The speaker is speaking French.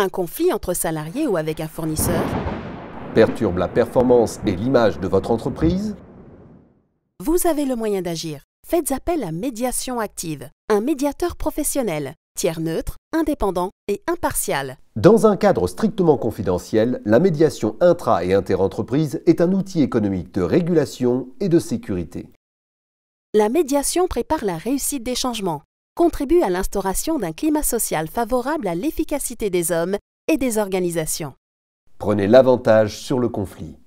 un conflit entre salariés ou avec un fournisseur, perturbe la performance et l'image de votre entreprise, vous avez le moyen d'agir. Faites appel à Médiation Active, un médiateur professionnel, tiers neutre, indépendant et impartial. Dans un cadre strictement confidentiel, la médiation intra- et inter-entreprise est un outil économique de régulation et de sécurité. La médiation prépare la réussite des changements, contribue à l'instauration d'un climat social favorable à l'efficacité des hommes et des organisations. Prenez l'avantage sur le conflit.